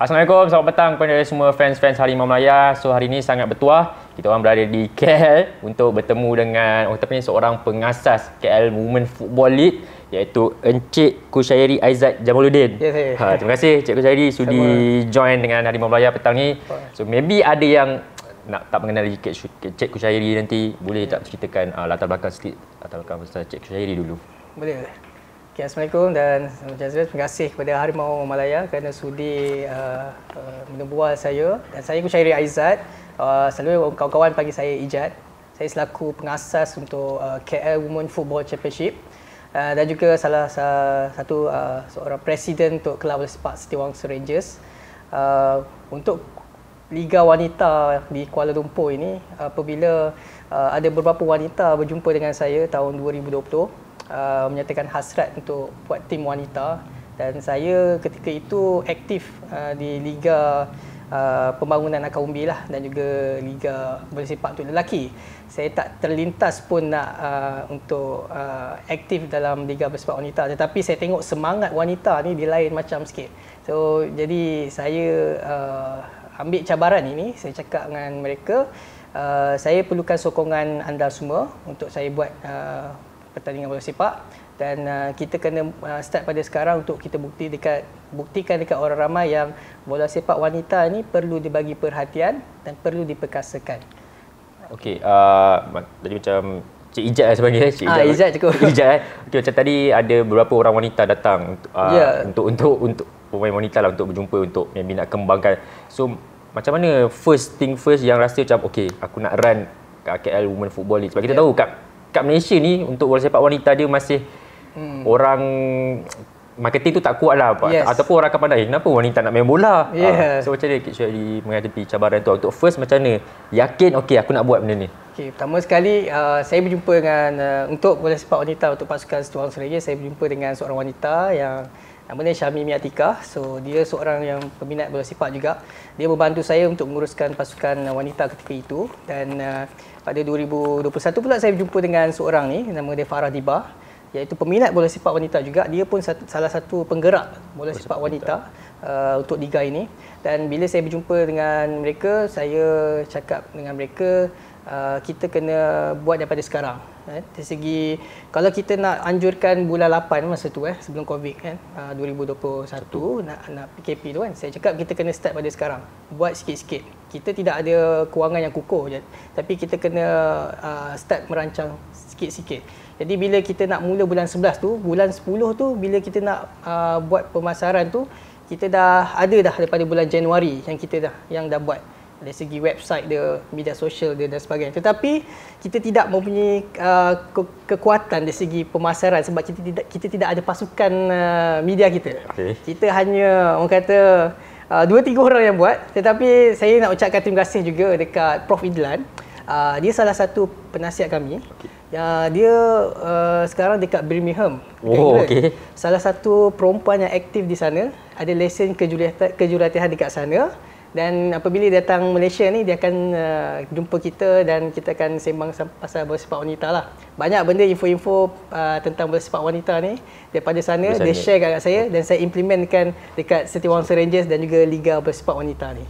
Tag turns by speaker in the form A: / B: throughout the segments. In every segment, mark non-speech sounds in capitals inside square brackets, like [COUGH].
A: Assalamualaikum, selamat petang kepada semua fans-fans Harimau Melaya. So hari ini sangat bertuah kita orang berada di [LAUGHS] KL untuk bertemu dengan orang oh, ni seorang pengasas KL Women Football League iaitu Encik Kusyairi Aizat Jamaluddin.
B: Yes, yes. Ha, terima
A: kasih Encik Kusyairi sudi Sama. join dengan Harimau Melaya petang ni. So maybe ada yang nak tak mengenali Encik Kusyairi nanti boleh tak ceritakan uh, latar belakang sikit latar belakang pasal Encik Kusyairi dulu.
B: boleh. Okay, Assalamualaikum dan sejahtera. Terima kasih kepada Harimau Malaya kerana sudi uh, uh, menubual saya. Dan saya Kusyairi Aizat. Uh, selalu kawan-kawan panggil saya Ijat. Saya selaku pengasas untuk uh, KL Women Football Championship. Uh, dan juga salah, salah satu uh, seorang presiden untuk kelab bola sepak Setiawangsa Rangers. Uh, untuk Liga Wanita di Kuala Lumpur ini, apabila uh, ada beberapa wanita berjumpa dengan saya tahun 2020, Uh, menyatakan hasrat untuk buat tim wanita dan saya ketika itu aktif uh, di liga uh, pembangunan akar umbi lah dan juga liga bola sepak untuk lelaki. Saya tak terlintas pun nak uh, untuk uh, aktif dalam liga bola sepak wanita tetapi saya tengok semangat wanita ni dia lain macam sikit. So jadi saya uh, ambil cabaran ini, saya cakap dengan mereka uh, saya perlukan sokongan anda semua untuk saya buat uh, pertandingan bola sepak dan uh, kita kena uh, start pada sekarang untuk kita bukti dekat buktikan dekat orang ramai yang bola sepak wanita ni perlu dibagi perhatian dan perlu diperkasakan.
A: Okey, uh, jadi macam Cik Ijat lah sebagainya. Cik Ijat. Ah, Ijat cukup. [LAUGHS] Ijat eh. Okey, macam tadi ada beberapa orang wanita datang uh, yeah. untuk untuk untuk pemain wanita lah untuk berjumpa untuk maybe nak kembangkan. So macam mana first thing first yang rasa macam okey, aku nak run KL Women Football League. Sebab yeah. kita ya. tahu kat kat Malaysia ni untuk bola sepak wanita dia masih hmm. orang marketing tu tak kuat lah yes. ataupun orang akan pandai kenapa wanita nak main bola yeah. uh, so macam mana Kak menghadapi cabaran tu untuk first macam mana yakin okey aku nak buat benda ni
B: okay, pertama sekali uh, saya berjumpa dengan uh, untuk bola sepak wanita untuk pasukan setuang seraya saya berjumpa dengan seorang wanita yang Nama dia Syami Miatika. So dia seorang yang peminat bola sepak juga. Dia membantu saya untuk menguruskan pasukan uh, wanita ketika itu dan uh, pada 2021 pula saya berjumpa dengan seorang ni nama dia Farah Dibah iaitu peminat bola sepak wanita juga dia pun satu, salah satu penggerak bola sepak wanita uh, untuk liga ini dan bila saya berjumpa dengan mereka saya cakap dengan mereka uh, kita kena buat daripada sekarang eh dari segi kalau kita nak anjurkan bulan 8 masa tu eh sebelum covid kan uh, 2021 nak nak PKP tu kan saya cakap kita kena start pada sekarang buat sikit-sikit kita tidak ada kewangan yang kukuh je tapi kita kena uh, start merancang sikit-sikit jadi bila kita nak mula bulan 11 tu, bulan 10 tu bila kita nak uh, buat pemasaran tu, kita dah ada dah daripada bulan Januari yang kita dah yang dah buat dari segi website dia, media sosial dia dan sebagainya. Tetapi kita tidak mempunyai uh, ke- kekuatan dari segi pemasaran sebab kita tidak kita tidak ada pasukan uh, media kita. Okay. Kita hanya orang kata uh, dua tiga orang yang buat. Tetapi saya nak ucapkan terima kasih juga dekat Prof Idlan. Uh, dia salah satu penasihat kami. Okay. Ya, dia uh, sekarang dekat Birmingham. oh, okey. Salah satu perempuan yang aktif di sana, ada lesen kejuruteraan kejuruteraan dekat sana dan apabila dia datang Malaysia ni dia akan uh, jumpa kita dan kita akan sembang pasal bola sepak wanita lah. Banyak benda info-info uh, tentang bola sepak wanita ni daripada sana Bisa dia share dekat saya dan saya implementkan dekat Setiawang Rangers dan juga Liga Bola Sepak Wanita ni.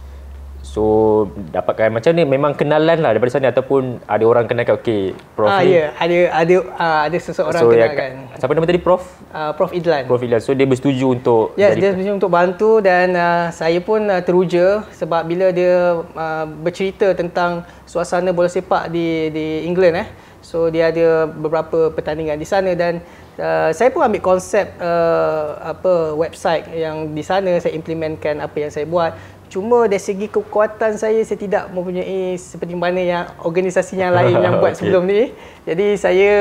A: So dapatkan macam ni memang kenalan lah daripada sana ataupun ada orang kenal kat okey prof. Ah ya, yeah.
B: ada ada uh, ada seseorang so, kenal yang, kan.
A: Siapa nama tadi prof? Uh, prof Idlan. Prof Idlan. So dia bersetuju untuk Ya, yes, dia
B: bersetuju untuk bantu dan uh, saya pun uh, teruja sebab bila dia uh, bercerita tentang suasana bola sepak di di England eh. So dia ada beberapa pertandingan di sana dan Uh, saya pun ambil konsep uh, apa website yang di sana saya implementkan apa yang saya buat Cuma dari segi kekuatan saya, saya tidak mempunyai seperti mana yang organisasi yang lain yang buat [LAUGHS] okay. sebelum ni. Jadi saya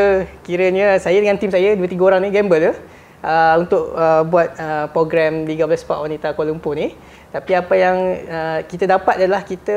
B: kiranya, saya dengan tim saya, dua tiga orang ni gamble je. Eh, uh, untuk uh, buat uh, program Liga Bola Sepak Wanita Kuala Lumpur ni. Tapi apa yang uh, kita dapat adalah kita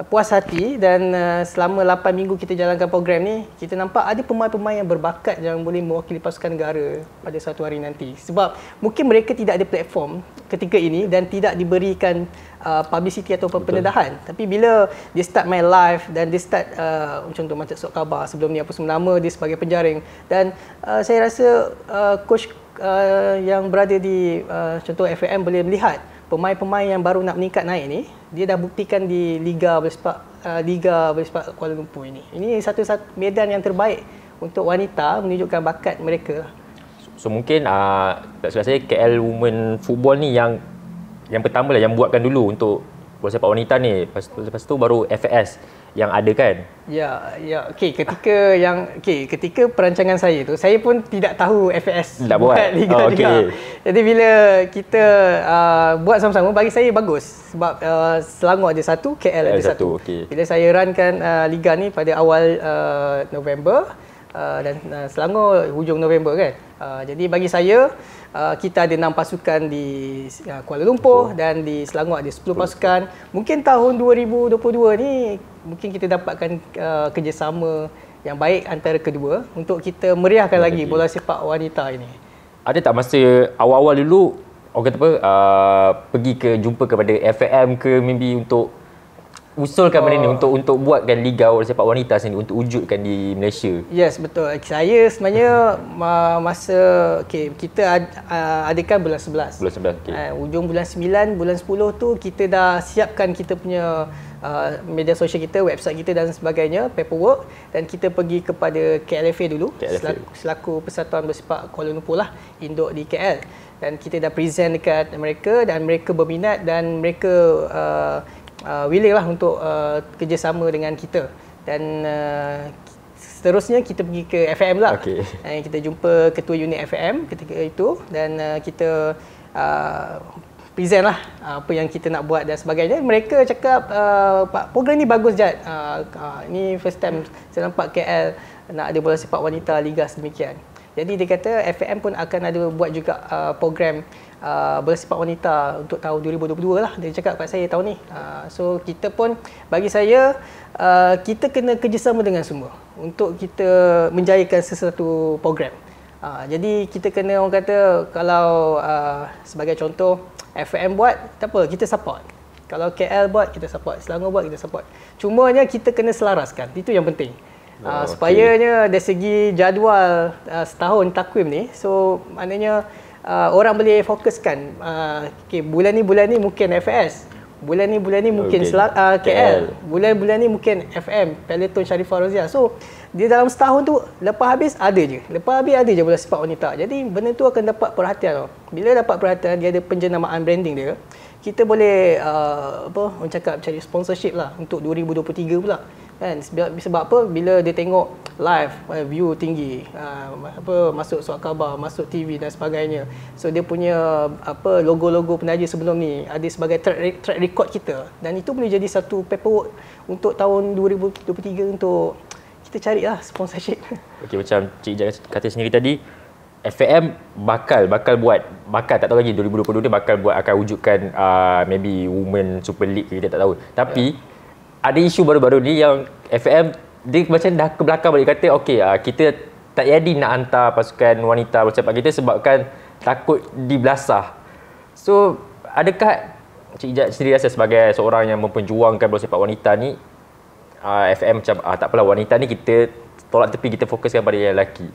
B: Eh, puas hati dan eh, selama 8 minggu kita jalankan program ni kita nampak ada pemain-pemain yang berbakat yang boleh mewakili pasukan negara pada satu hari nanti sebab mungkin mereka tidak ada platform ketika ini dan tidak diberikan uh, publicity atau pendedahan tapi bila dia start main live dan dia start uh, contoh macam sok khabar sebelum ni apa semua nama dia sebagai penjaring dan uh, saya rasa uh, coach uh, yang berada di uh, contoh FAM boleh melihat pemain-pemain yang baru nak meningkat naik ni dia dah buktikan di liga bersepak uh, liga bersepak Kuala Lumpur ini. Ini satu-satu medan yang terbaik untuk wanita menunjukkan bakat mereka.
A: So, so mungkin uh, tak saya KL Women Football ni yang yang pertama lah yang buatkan dulu untuk bola sepak wanita ni. Lepas, lepas tu baru FAS yang ada kan?
B: Ya, ya. Okey, ketika [LAUGHS] yang okey, ketika perancangan saya tu, saya pun tidak tahu FAS tak buat liga oh, okay. juga. Jadi bila kita uh, buat sama-sama bagi saya bagus sebab uh, Selangor ada satu, KL, ada satu. satu. Okay. Bila saya runkan uh, liga ni pada awal uh, November uh, dan uh, Selangor hujung November kan. Uh, jadi bagi saya Uh, kita ada 6 pasukan di uh, Kuala Lumpur oh. dan di Selangor ada 10 pasukan. Mungkin tahun 2022 ni mungkin kita dapatkan uh, kerjasama yang baik antara kedua untuk kita meriahkan ya, lagi, lagi bola sepak wanita
A: ini. Ada tak masa awal-awal dulu orang kata apa uh, pergi ke jumpa kepada FAM ke maybe untuk usulkan uh, benda ni oh. untuk untuk buatkan liga bola sepak wanita sendiri untuk wujudkan di Malaysia.
B: Yes betul. Saya sebenarnya [LAUGHS] masa okey kita ad, uh, adakan bulan 11. Bulan 11. Okay. Uh, eh, ujung bulan 9, bulan 10 tu kita dah siapkan kita punya Uh, media sosial kita, website kita dan sebagainya, paperwork dan kita pergi kepada KLFA dulu KLFA. Selaku, selaku Persatuan Bersepak Kuala Lumpur lah, induk di KL dan kita dah present dekat mereka dan mereka berminat dan mereka uh, uh, willing lah untuk uh, kerjasama dengan kita dan uh, Seterusnya kita pergi ke FM lah. Okay. Eh, kita jumpa ketua unit FM ketika itu dan uh, kita uh, present lah uh, apa yang kita nak buat dan sebagainya. Mereka cakap uh, program ni bagus jad. Uh, uh, ini first time saya nampak KL nak ada bola sepak wanita liga sedemikian. Jadi dia kata FAM pun akan ada buat juga uh, program uh, bola sepak wanita untuk tahun 2022 lah. Dia cakap kepada saya tahun ni. Uh, so kita pun bagi saya uh, kita kena kerjasama dengan semua untuk kita menjayakan sesuatu program. Uh, jadi kita kena orang kata kalau uh, sebagai contoh FM buat, tak apa, kita support. Kalau KL buat, kita support. Selangor buat, kita support. Cuma Cumanya kita kena selaraskan. Itu yang penting. Oh, uh, ah, supaya okay. dari segi jadual uh, setahun takwim ni, so maknanya uh, orang boleh fokuskan uh, okay, bulan ni, bulan ni mungkin FS. Bulan ni bulan ni mungkin okay. Selat, uh, KL. Bulan-bulan ni mungkin FM Peloton Sharifah Rozia. So dia dalam setahun tu lepas habis ada je. Lepas habis ada je bola sepak wanita. Jadi benda tu akan dapat perhatian tau. Bila dapat perhatian dia ada penjenamaan branding dia. Kita boleh uh, apa orang cakap cari sponsorship lah untuk 2023 pula. Kan sebab, sebab apa bila dia tengok live uh, view tinggi uh, apa masuk surat khabar masuk TV dan sebagainya so dia punya apa logo-logo penaja sebelum ni ada sebagai track, track record kita dan itu boleh jadi satu paperwork untuk tahun 2023 untuk kita carilah sponsorship [LAUGHS]
A: okey macam cik Ijad kata sendiri tadi FAM bakal bakal buat bakal tak tahu lagi 2022 dia bakal buat akan wujudkan uh, maybe women super league kita tak tahu tapi yeah. ada isu baru-baru ni yang FAM dia macam dah ke belakang balik kata okey uh, kita tak jadi nak hantar pasukan wanita macam bercakap kita sebabkan takut dibelasah. So adakah Cik Ijat sendiri rasa sebagai seorang yang memperjuangkan bola sepak wanita ni uh, ah, FM macam uh, tak apalah wanita ni kita tolak tepi kita fokuskan pada yang lelaki.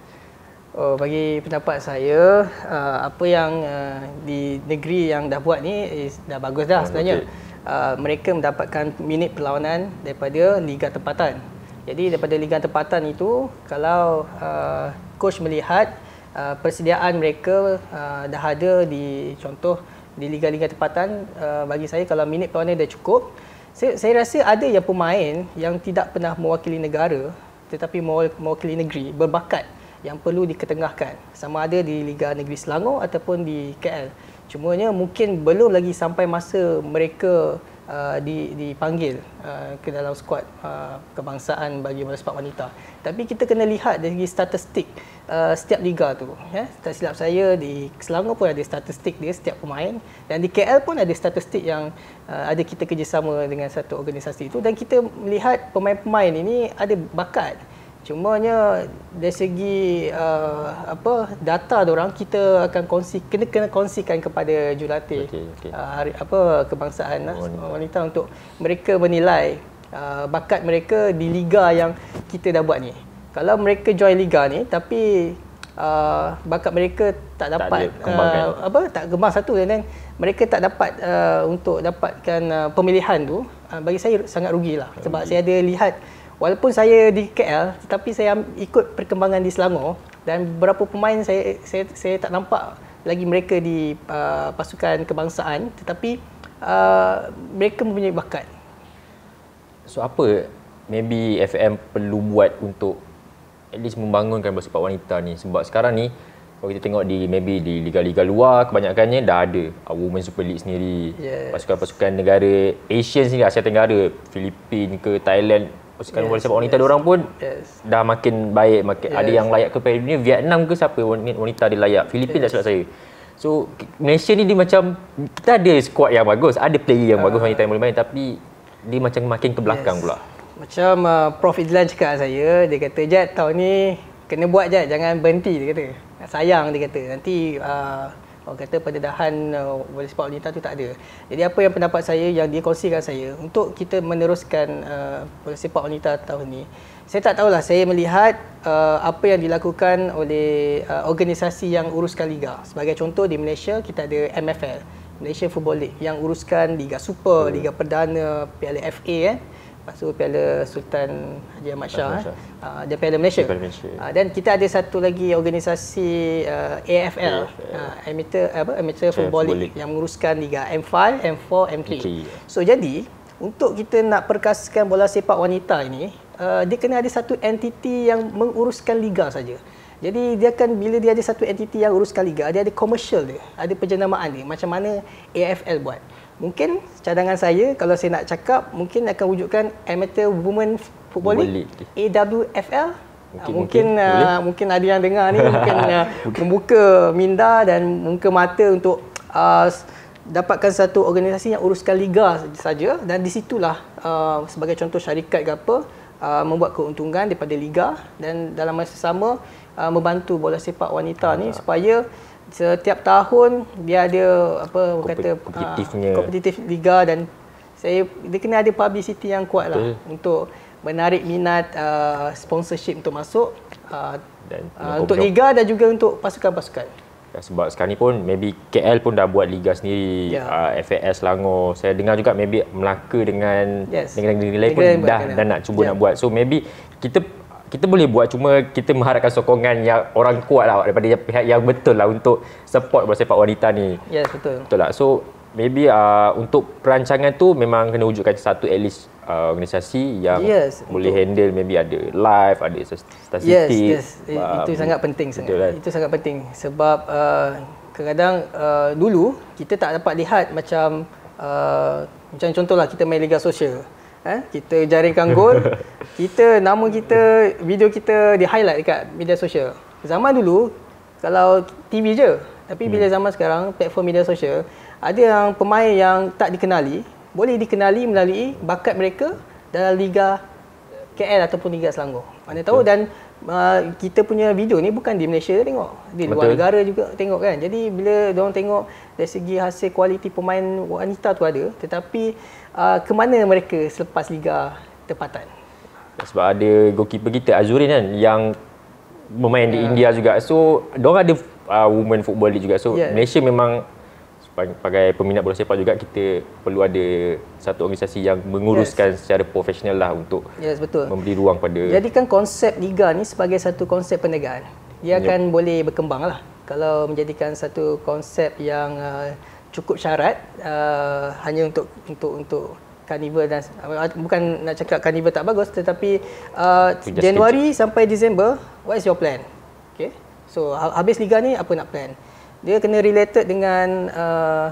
B: Oh bagi pendapat saya uh, apa yang uh, di negeri yang dah buat ni is, dah bagus dah oh, sebenarnya. Okay. Uh, mereka mendapatkan minit perlawanan daripada liga tempatan. Jadi daripada liga tempatan itu kalau uh, coach melihat uh, persediaan mereka uh, dah ada di contoh di liga-liga tempatan uh, bagi saya kalau minit pemain dah cukup saya, saya rasa ada yang pemain yang tidak pernah mewakili negara tetapi mewakili negeri berbakat yang perlu diketengahkan sama ada di Liga Negeri Selangor ataupun di KL. Cumanya mungkin belum lagi sampai masa mereka Uh, di dipanggil uh, ke dalam skuad uh, kebangsaan bagi bola sepak wanita. Tapi kita kena lihat dari statistik uh, setiap liga tu. Ya, tak silap saya di Selangor pun ada statistik dia setiap pemain dan di KL pun ada statistik yang uh, ada kita kerjasama dengan satu organisasi itu dan kita melihat pemain-pemain ini ada bakat. Cuma nya dari segi uh, apa data orang kita akan kongsi kena kena kongsikan kepada jurulatih okay, okay. uh, hari apa kebangsaan oh, lah, wanita. untuk mereka menilai uh, bakat mereka di liga yang kita dah buat ni. Kalau mereka join liga ni tapi uh, bakat mereka tak dapat tak uh, apa tak kemas satu dan mereka tak dapat uh, untuk dapatkan uh, pemilihan tu uh, bagi saya sangat rugilah sebab rugi. saya ada lihat walaupun saya di KL tetapi saya ikut perkembangan di Selangor dan beberapa pemain saya saya saya tak nampak lagi mereka di uh, pasukan kebangsaan tetapi uh, mereka mempunyai bakat
A: so apa maybe FM perlu buat untuk at least membangunkan bersepak wanita ni sebab sekarang ni kalau kita tengok di maybe di liga-liga luar kebanyakannya dah ada uh, women super league sendiri yes. pasukan-pasukan negara Asia sini Asia Tenggara Filipina ke Thailand pasukan yes, wanita sebab wanita yes. orang pun yes. dah makin baik makin yes. ada yang layak ke Piala Dunia Vietnam ke siapa wanita dia layak Filipina yes. tak salah saya so Malaysia ni dia macam kita ada squad yang bagus ada player yang uh, bagus ah. wanita yang boleh main tapi dia macam makin ke belakang yes. pula
B: macam uh, Prof Izlan cakap saya dia kata Jad tahun ni kena buat Jad jangan berhenti dia kata sayang dia kata nanti uh, orang kata pendedahan uh, wali sepak wanita tu tak ada. Jadi apa yang pendapat saya yang dia kongsikan saya untuk kita meneruskan uh, wali sepak wanita tahun ni. Saya tak tahulah saya melihat uh, apa yang dilakukan oleh uh, organisasi yang uruskan liga. Sebagai contoh di Malaysia kita ada MFL, Malaysia Football League yang uruskan Liga Super, hmm. Liga Perdana, PLFA eh lepas tu Piala Sultan Haji Ahmad Shah, Ahmad Shah. Eh. Ah, dia Piala Malaysia. Ah, dan kita ada satu lagi organisasi uh, eh, AFL, AFL. Uh, ah, Amateur apa Amateur Football League yang menguruskan liga M5, M4, M3. Okay. So jadi untuk kita nak perkasakan bola sepak wanita ini, uh, dia kena ada satu entiti yang menguruskan liga saja. Jadi dia akan bila dia ada satu entiti yang uruskan liga, dia ada commercial dia, ada penjenamaan dia. Macam mana AFL buat? mungkin cadangan saya kalau saya nak cakap mungkin akan wujudkan amateur women football league AWFL ah, mungkin mungkin, ah, mungkin, uh, mungkin ada yang dengar ni mungkin uh, [LAUGHS] membuka minda dan muka mata untuk uh, dapatkan satu organisasi yang uruskan liga saja dan di situlah uh, sebagai contoh syarikat ke apa uh, membuat keuntungan daripada liga dan dalam masa sama uh, membantu bola sepak wanita ni supaya setiap tahun dia ada apa Kompet- kata kompetitifnya uh, kompetitif liga dan saya dia kena ada publicity yang kuat lah untuk menarik minat uh, sponsorship untuk masuk uh, dan uh, untuk liga dan juga untuk pasukan-pasukan
A: ya, sebab sekarang ni pun maybe KL pun dah buat liga sendiri yeah. Ya. uh, FAS Selangor saya dengar juga maybe Melaka dengan yes. dengan negeri lain pun dah, dah nak cuba yeah. nak buat so maybe kita kita boleh buat cuma kita mengharapkan sokongan yang orang kuat lah daripada pihak yang betul lah untuk support bola sepak wanita ni. Yes betul. Betul lah. So maybe uh, untuk perancangan tu memang kena wujudkan satu at least uh, organisasi yang yes, boleh betul. handle maybe ada live, ada statistik. Yes, yes. Um, itu sangat penting sangat. Kan? Itu
B: sangat penting sebab uh, kadang-kadang uh, dulu kita tak dapat lihat macam uh, macam contohlah kita main Liga Sosial eh, kita jaringkan gol, [LAUGHS] kita nama kita, video kita di highlight dekat media sosial. Zaman dulu kalau TV je. Tapi hmm. bila zaman sekarang platform media sosial, ada yang pemain yang tak dikenali, boleh dikenali melalui bakat mereka dalam liga KL ataupun liga Selangor. Mana tahu dan uh, kita punya video ni bukan di Malaysia tengok di Betul. luar negara juga tengok kan jadi bila diorang tengok dari segi hasil kualiti pemain wanita tu ada tetapi uh, ke mana mereka selepas Liga tempatan
A: sebab ada goalkeeper kita Azurin kan yang bermain yeah. di ah. India juga so diorang ada uh, women football juga so yeah. Malaysia memang sebagai peminat bola sepak juga kita perlu ada satu organisasi yang menguruskan yes. secara profesional lah untuk yes, betul. memberi ruang pada jadi
B: kan konsep liga ni sebagai satu konsep perniagaan dia yep. akan boleh berkembang lah kalau menjadikan satu konsep yang uh, cukup syarat uh, hanya untuk untuk untuk karnival dan uh, bukan nak cakap karnival tak bagus tetapi uh, Januari sampai Disember what is your plan okay so ha-, habis liga ni apa nak plan dia kena related dengan uh,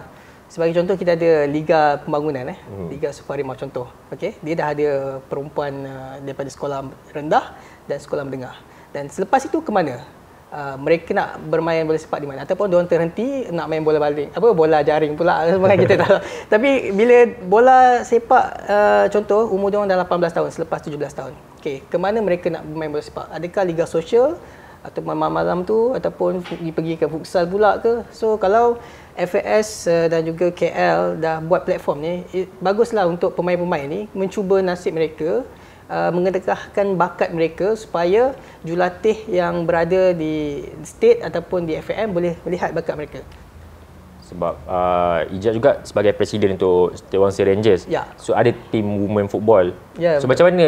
B: sebagai contoh kita ada liga pembangunan eh hmm. liga Sukarima contoh okey dia dah ada perempuan uh, daripada sekolah rendah dan sekolah menengah dan selepas itu ke mana uh, mereka nak bermain bola sepak di mana ataupun dia orang terhenti nak main bola balik apa bola jaring pula semua kan, kita tahu [LAUGHS] tapi bila bola sepak uh, contoh umur dia orang dah 18 tahun selepas 17 tahun okey ke mana mereka nak bermain bola sepak adakah liga sosial atau malam-malam tu ataupun pergi pergi ke futsal pula ke so kalau FAS eh, dan juga KL dah buat platform ni baguslah untuk pemain-pemain ni mencuba nasib mereka uh, eh, mengedekahkan bakat mereka supaya jurulatih yang berada di state ataupun di FAM boleh melihat bakat mereka
A: sebab uh, Ijaz juga sebagai presiden untuk Setiawangsi Rangers ya. so ada tim women football ya, so betul. macam mana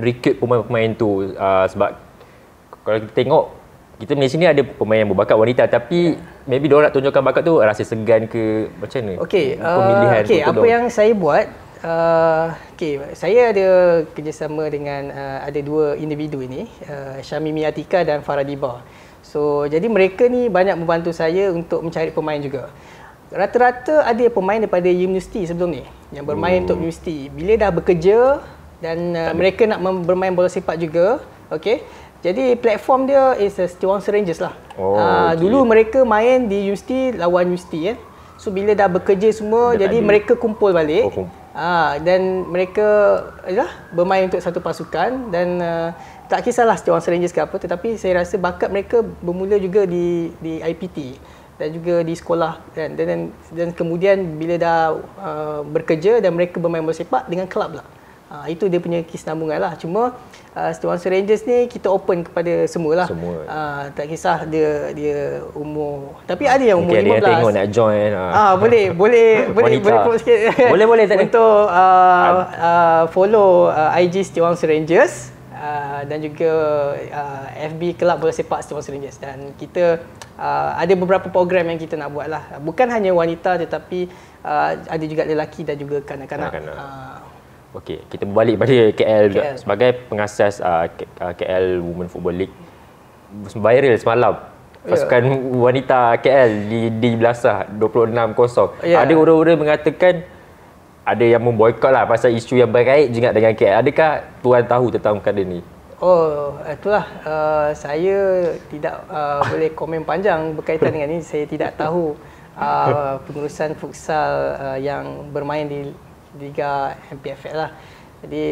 A: recruit pemain-pemain tu uh, sebab kalau kita tengok kita Malaysia ni ada pemain yang berbakat wanita tapi yeah. maybe diorang nak tunjukkan bakat tu rasa segan ke macam ni okay. Uh, pemilihan uh, okay. apa yang
B: saya buat uh, okay. saya ada kerjasama dengan uh, ada dua individu ini uh, Syami Miatika dan Faradiba so jadi mereka ni banyak membantu saya untuk mencari pemain juga rata-rata ada pemain daripada universiti sebelum ni yang bermain hmm. untuk universiti bila dah bekerja dan uh, mereka nak bermain bola sepak juga okay. Jadi platform dia is a Stewons Rangers lah. Oh, uh, ah, okay. Dulu mereka main di universiti lawan universiti ya. Eh. So bila dah bekerja semua, dah jadi ada. mereka kumpul balik. Oh, uh, dan mereka lah bermain untuk satu pasukan dan uh, tak kisahlah Stewons Rangers ke apa. Tetapi saya rasa bakat mereka bermula juga di di IPT dan juga di sekolah kan. Dan dan kemudian bila dah uh, bekerja dan mereka bermain bola sepak dengan kelab lah. Ha, itu dia punya kes nambungan lah. Cuma uh, Setuan Rangers ni kita open kepada semua lah. Uh, tak kisah dia dia umur. Tapi ada yang umur Mungkin 15. Ada tengok nak
A: join. Ha. Ah uh. [LAUGHS] boleh
B: boleh boleh boleh boleh sikit. [LAUGHS] Boleh boleh tak Untuk uh, uh, follow uh, IG Setuan Rangers. Uh, dan juga uh, FB Kelab Bola Sepak Setuan Rangers dan kita uh, ada beberapa program yang kita nak buat lah bukan hanya wanita tetapi uh, ada juga lelaki dan juga kanak-kanak, kanak-kanak. Uh,
A: Okey, kita berbalik pada [LAUGHS] KL, KL. sebagai pengasas uh, ah, KL ah, Women Football League. Viral semalam. Pasukan yeah. wanita KL di di Belasah 26-0. Yeah. Ada orang-orang mengatakan ada yang memboikot lah pasal isu yang berkait juga dengan KL. Adakah tuan tahu tentang perkara ni?
B: Oh, itulah uh, saya tidak uh, boleh [LAUGHS] komen panjang berkaitan dengan ini. Saya tidak tahu uh, [LAUGHS] pengurusan futsal uh, yang bermain di Liga MPFL lah. Jadi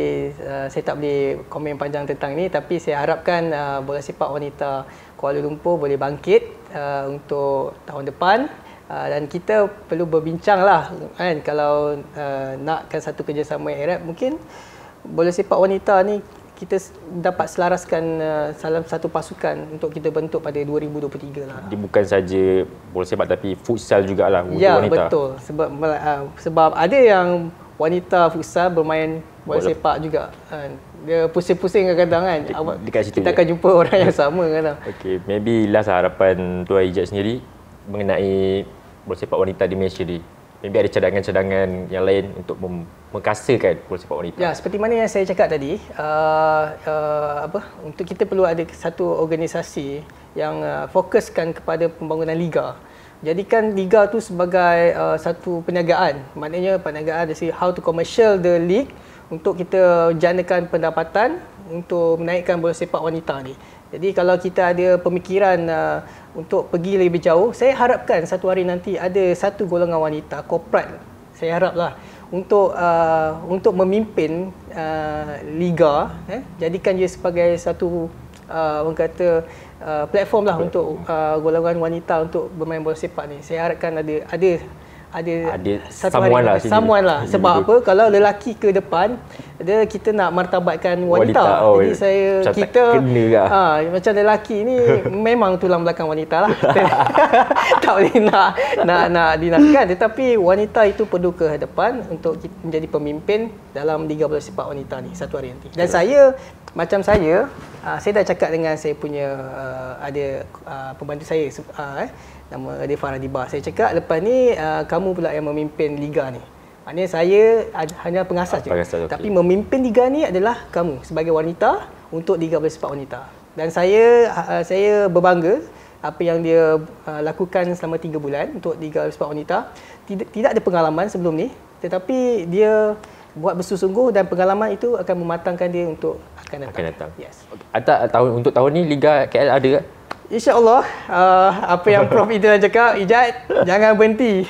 B: uh, saya tak boleh komen panjang tentang ini tapi saya harapkan uh, bola sepak wanita Kuala Lumpur boleh bangkit uh, untuk tahun depan uh, dan kita perlu berbincang lah kan kalau uh, nakkan satu kerjasama erat mungkin bola sepak wanita ni kita dapat selaraskan uh, salam uh, satu pasukan untuk kita bentuk pada 2023 lah. Jadi
A: bukan saja bola sepak tapi futsal jugalah untuk ya, wanita. Ya betul
B: sebab uh, sebab ada yang wanita futsal bermain buat Bola. sepak juga kan. Dia pusing-pusing kadang-kadang kan.
A: Dekat kita je. akan jumpa orang yang [LAUGHS] sama kan? Okey, maybe last harapan Tuan Ijaz sendiri mengenai bola sepak wanita di Malaysia ni. Maybe ada cadangan-cadangan yang lain untuk mem- mengkasakan bola sepak wanita.
B: Ya, seperti mana yang saya cakap tadi, uh, uh, apa untuk kita perlu ada satu organisasi yang uh, fokuskan kepada pembangunan liga jadikan liga tu sebagai uh, satu perniagaan maknanya perniagaan dari segi how to commercial the league untuk kita janakan pendapatan untuk menaikkan bola sepak wanita ni jadi kalau kita ada pemikiran uh, untuk pergi lebih jauh saya harapkan satu hari nanti ada satu golongan wanita korporat saya haraplah untuk uh, untuk memimpin uh, liga eh jadikan dia sebagai satu uh, orang kata Uh, platform lah untuk uh, golongan wanita untuk bermain bola sepak ni. Saya harapkan ada ada ada ada hari. lah someone lah, lah. [LAUGHS] sebab apa kalau lelaki ke depan dia kita nak martabatkan wanita, wanita oh, jadi eh. saya macam kita ha, macam lelaki ni [LAUGHS] memang tulang belakang wanita lah [LAUGHS] tak boleh nak nak nak dinafikan tetapi wanita itu perlu ke depan untuk menjadi pemimpin dalam Liga Bola Sepak Wanita ni satu hari nanti dan Betul. saya macam saya uh, saya dah cakap dengan saya punya uh, ada uh, pembantu saya uh, eh nama Defan Radiba. Saya cakap lepas ni uh, kamu pula yang memimpin liga ni. Maknanya saya hanya pengasas je. Pengasas, okay. Tapi memimpin liga ni adalah kamu sebagai wanita untuk liga bola sepak wanita. Dan saya uh, saya berbangga apa yang dia uh, lakukan selama 3 bulan untuk liga bola sepak wanita. Tidak tidak ada pengalaman sebelum ni tetapi dia buat bersungguh-sungguh dan pengalaman itu akan mematangkan dia untuk akan datang.
A: Akan datang. Yes. Okay. Atau, tahun untuk tahun ni liga KL ada
B: InsyaAllah uh, Apa yang Prof Idil cakap Ijat Jangan berhenti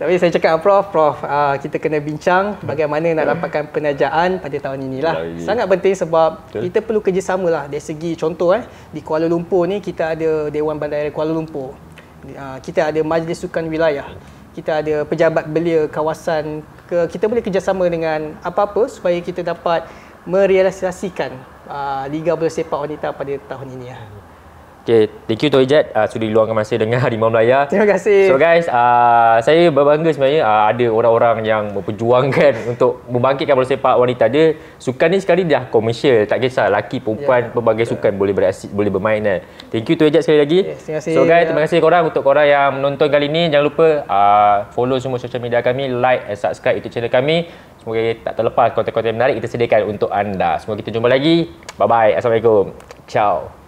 B: Tapi saya cakap Prof Prof uh, Kita kena bincang Bagaimana nak dapatkan penajaan Pada tahun inilah Sangat penting sebab Kita perlu kerjasama lah Dari segi contoh eh Di Kuala Lumpur ni Kita ada Dewan Bandar Kuala Lumpur uh, Kita ada Majlis Sukan Wilayah Kita ada Pejabat Belia Kawasan ke, Kita boleh kerjasama dengan Apa-apa Supaya kita dapat Merealisasikan uh, Liga Bola Sepak Wanita Pada tahun ini ya.
A: Okay, thank you Toijet uh, ah, sudah luangkan masa dengan [LAUGHS] Harimau Melaya. Terima kasih. So guys, uh, saya berbangga sebenarnya uh, ada orang-orang yang memperjuangkan [LAUGHS] untuk membangkitkan bola sepak wanita dia. Sukan ni sekali dah komersial, tak kisah laki perempuan yeah. pelbagai yeah. sukan boleh beraksi, boleh bermain kan. Eh. Thank you Toijet sekali lagi. Yes, terima kasih. So guys, terima kasih korang untuk korang yang menonton kali ni. Jangan lupa uh, follow semua social media kami, like and subscribe itu channel kami. Semoga tak terlepas konten-konten menarik kita sediakan untuk anda. Semoga kita jumpa lagi. Bye bye. Assalamualaikum. Ciao.